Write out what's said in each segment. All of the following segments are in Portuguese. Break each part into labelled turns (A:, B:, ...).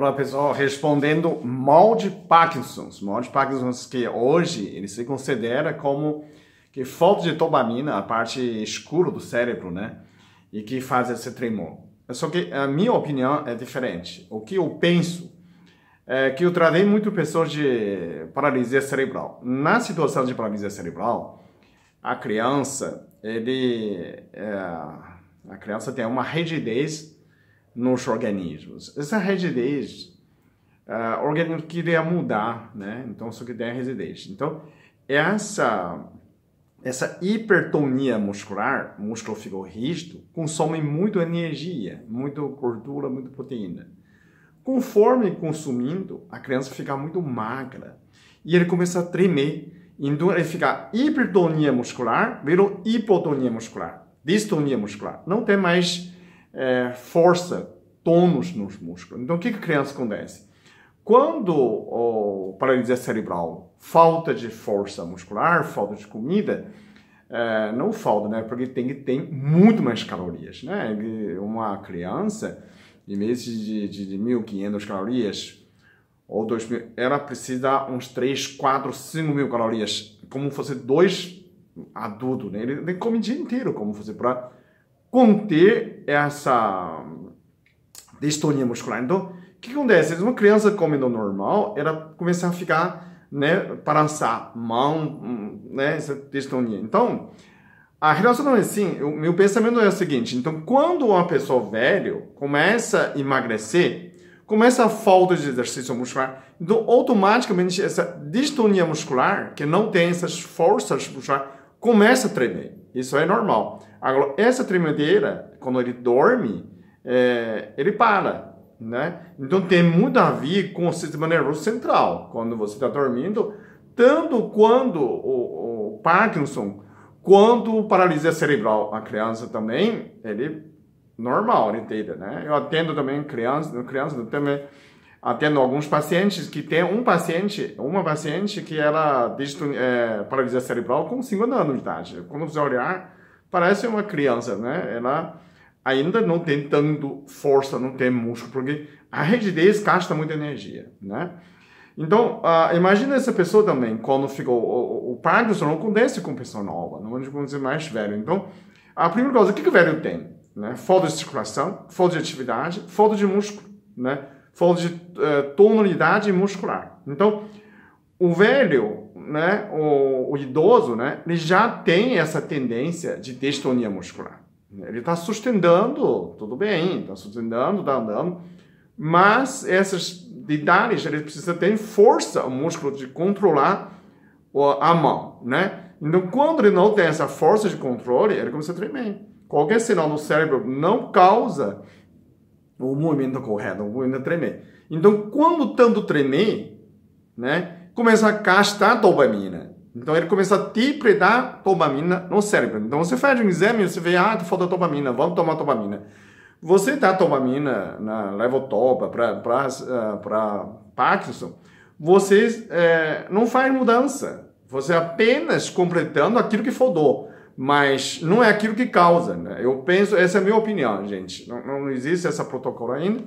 A: Olá pessoal, respondendo mal de Parkinson. Mal de Parkinson que hoje ele se considera como que falta de dopamina, a parte escura do cérebro, né? E que faz esse tremor. Só que a minha opinião é diferente. O que eu penso é que eu tratei muito pessoas de paralisia cerebral. Na situação de paralisia cerebral, a criança, ele, é, a criança tem uma rigidez nos organismos. Essa rigidez, uh, o organismo queria mudar, né? Então, só que tem a rigidez. Então, essa, essa hipertonia muscular, o músculo ficou rígido, consome muito energia, muita gordura, muita proteína. Conforme consumindo, a criança fica muito magra e ele começa a tremer. Então ele fica hipertonia muscular, virou hipotonia muscular, distonia muscular. Não tem mais é, força, tônus nos músculos. Então, o que, que criança acontece? Quando o paralisia cerebral, falta de força muscular, falta de comida, é, não falta, né? Porque tem, tem muito mais calorias, né? Uma criança, em vez de, de, de 1.500 calorias ou 2.000, ela precisa uns 3, 4, 5.000 mil calorias, como fosse dois adultos, né? Ele, ele come o dia inteiro, como fosse para conter essa distonia muscular. Então, o que acontece? Uma criança comendo normal, ela começa a ficar, né, balançar mão, né, essa distonia. Então, a relação não é assim, o meu pensamento é o seguinte, então, quando uma pessoa velha começa a emagrecer, começa a falta de exercício muscular, então, automaticamente, essa distonia muscular, que não tem essas forças muscular, começa a tremer. Isso é normal. Agora, essa tremedeira, quando ele dorme, é, ele para, né? Então tem muito a ver com o sistema nervoso central, quando você está dormindo, tanto quando o, o Parkinson, quanto paralisia cerebral, a criança também, ele normal, inteira, né? Eu atendo também crianças, crianças também atendo alguns pacientes que tem um paciente, uma paciente que ela é, paralisia cerebral com 50 anos de idade. Quando você olhar, parece uma criança, né? Ela ainda não tem tanto força, não tem músculo, porque a rigidez gasta muita energia, né? Então, uh, imagina essa pessoa também, quando ficou. O, o, Parkinson não acontece com pessoa nova, não acontece mais velho. Então, a primeira coisa, o que, que o velho tem? Né? Falta de circulação, falta de atividade, falta de músculo, né? falou de eh, tonalidade muscular. Então, o velho, né, o, o, idoso, né, ele já tem essa tendência de distonia muscular. Ele está sustentando, tudo bem, está sustentando, está andando, mas essas idades ele precisa ter força, o músculo de controlar a mão, né? Então, quando ele não tem essa força de controle, ele começa a tremer. Qualquer sinal no cérebro não causa o movimento correto, o movimento é tremer. Então, quando tanto tremer, né, começa a gastar dopamina. Então, ele começa a depredar dopamina no cérebro. Então, você faz um exame, você vê, ah, tá falta dopamina, vamos tomar dopamina. Você dá dopamina na levotopa para ah, Parkinson, você é, não faz mudança. Você apenas completando aquilo que faltou mas não é aquilo que causa. Né? Eu penso, essa é a minha opinião, gente. Não, não existe essa protocolo ainda,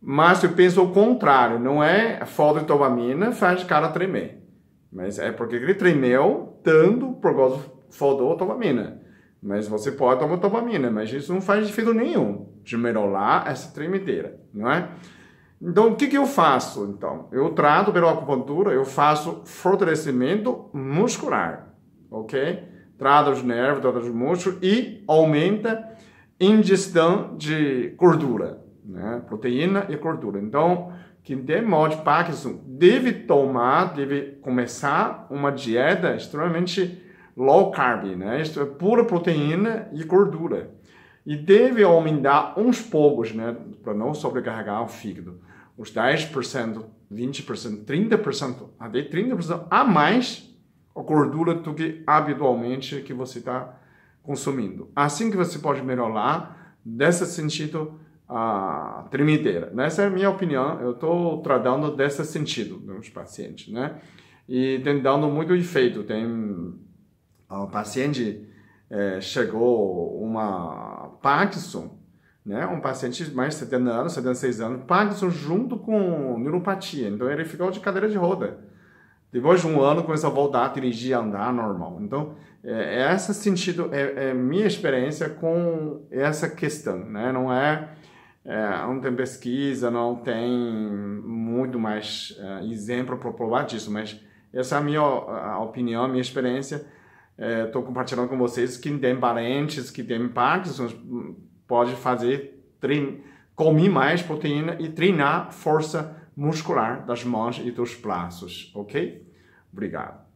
A: mas eu penso o contrário. Não é falta de dopamina faz o cara tremer, mas é porque ele tremeu tanto por causa de falta de dopamina. Mas você pode tomar dopamina, mas isso não faz efeito nenhum de melhorar essa tremedeira, não é? Então, o que, que eu faço, então? Eu trato pela acupuntura, eu faço fortalecimento muscular, ok? trata os nervos, trata os músculos e aumenta ingestão de gordura, né? proteína e gordura. Então, quem tem mal de Parkinson deve tomar, deve começar uma dieta extremamente low carb, né? Isto é pura proteína e gordura. E deve aumentar uns poucos, né? Para não sobrecarregar o fígado. Uns 10%, 20%, 30%, até 30% a mais a gordura do que habitualmente que você está consumindo. Assim que você pode melhorar desse sentido a tremideira. Né? Essa é a minha opinião. Eu estou tratando desse sentido dos pacientes, né? E tem dando muito efeito. Tem o paciente é, chegou uma Parkinson, né? Um paciente mais de 70 anos, 76 anos, Parkinson junto com neuropatia. Então ele ficou de cadeira de roda. Depois de um ano, começou a voltar a dirigir, a andar normal. Então, é, é, esse sentido, é, é, minha experiência com essa questão, né? Não é, é não tem pesquisa, não tem muito mais é, exemplo para provar disso, mas essa é a minha a opinião, a minha experiência. Estou é, compartilhando com vocês que tem parentes que tem Parkinson, pode fazer, trein, comer mais proteína e treinar força muscular das mãos e dos braços, ok? Obrigado.